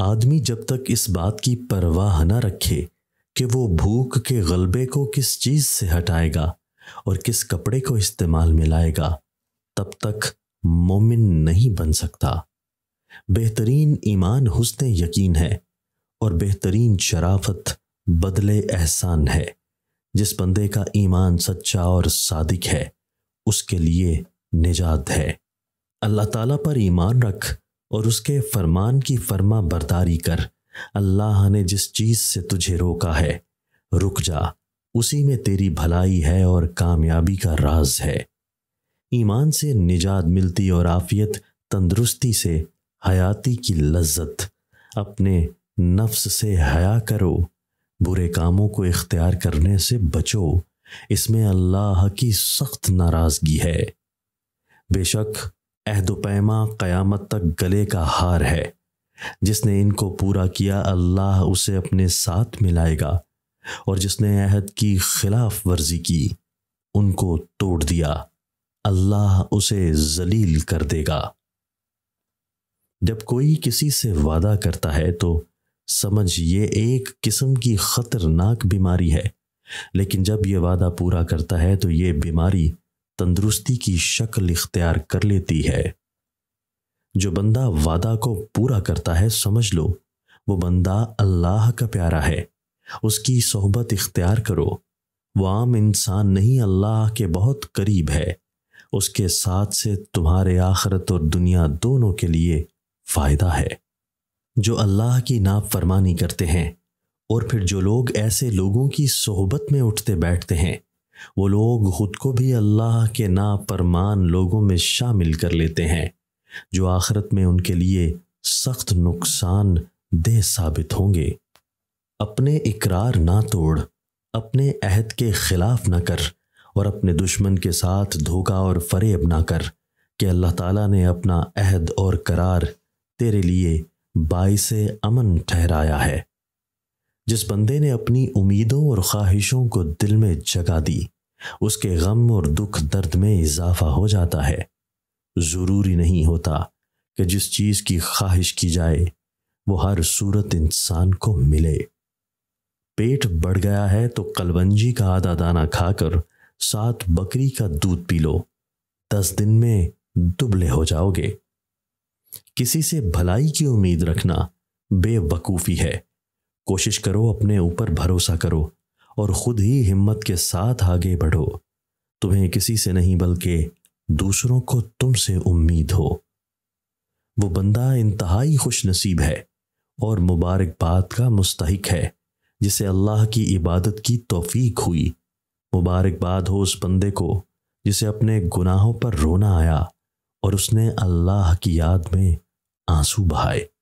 आदमी जब तक इस बात की परवाह न रखे कि वो भूख के गलबे को किस चीज़ से हटाएगा और किस कपड़े को इस्तेमाल में लाएगा तब तक मोमिन नहीं बन सकता बेहतरीन ईमान हुसन यकीन है और बेहतरीन शराफत बदले एहसान है जिस बंदे का ईमान सच्चा और सादिक है उसके लिए निजात है अल्लाह ताला पर ईमान रख और उसके फरमान की फरमा बरदारी कर अल्लाह ने जिस चीज़ से तुझे रोका है रुक जा उसी में तेरी भलाई है और कामयाबी का राज है ईमान से निजात मिलती और आफियत तंदरुस्ती से हयाती की लज्जत अपने नफ्स से हया करो बुरे कामों को इख्तियार करने से बचो इसमें अल्लाह की सख्त नाराज़गी है बेशक अहदोपैमा क़यामत तक गले का हार है जिसने इनको पूरा किया अल्लाह उसे अपने साथ मिलाएगा और जिसने अहद की खिलाफ वर्जी की उनको तोड़ दिया अल्लाह उसे जलील कर देगा जब कोई किसी से वादा करता है तो समझ ये एक किस्म की खतरनाक बीमारी है लेकिन जब ये वादा पूरा करता है तो ये बीमारी तंदुरुस्ती की शक्ल इख्तियार कर लेती है जो बंदा वादा को पूरा करता है समझ लो वो बंदा अल्लाह का प्यारा है उसकी सोहबत इख्तियार करो वो आम इंसान नहीं अल्लाह के बहुत करीब है उसके साथ से तुम्हारे आखरत और दुनिया दोनों के लिए फ़ायदा है जो अल्लाह की नाप फरमानी करते हैं और फिर जो लोग ऐसे लोगों की सोहबत में उठते बैठते हैं वो लोग खुद को भी अल्लाह के नापरमान लोगों में शामिल कर लेते हैं जो आखिरत में उनके लिए सख्त नुकसान देह साबित होंगे अपने इकरार ना तोड़ अपने अहद के खिलाफ ना कर और अपने दुश्मन के साथ धोखा और फरेब ना कर कि अल्लाह ताला ने अपना अहद और करार तेरे लिए बाईस अमन ठहराया है जिस बंदे ने अपनी उम्मीदों और ख्वाहिशों को दिल में जगा दी उसके गम और दुख दर्द में इजाफा हो जाता है ज़रूरी नहीं होता कि जिस चीज़ की ख्वाहिश की जाए वो हर सूरत इंसान को मिले पेट बढ़ गया है तो कलवंजी का आधा दाना खाकर सात बकरी का दूध पी लो दस दिन में दुबले हो जाओगे किसी से भलाई की उम्मीद रखना बेवकूफ़ी है कोशिश करो अपने ऊपर भरोसा करो और खुद ही हिम्मत के साथ आगे बढ़ो तुम्हें किसी से नहीं बल्कि दूसरों को तुमसे उम्मीद हो वो बंदा इंतहाई खुश नसीब है और मुबारकबाद का मुस्तक है जिसे अल्लाह की इबादत की तोफीक हुई मुबारकबाद हो उस बंदे को जिसे अपने गुनाहों पर रोना आया और उसने अल्लाह की याद में आंसू बहाए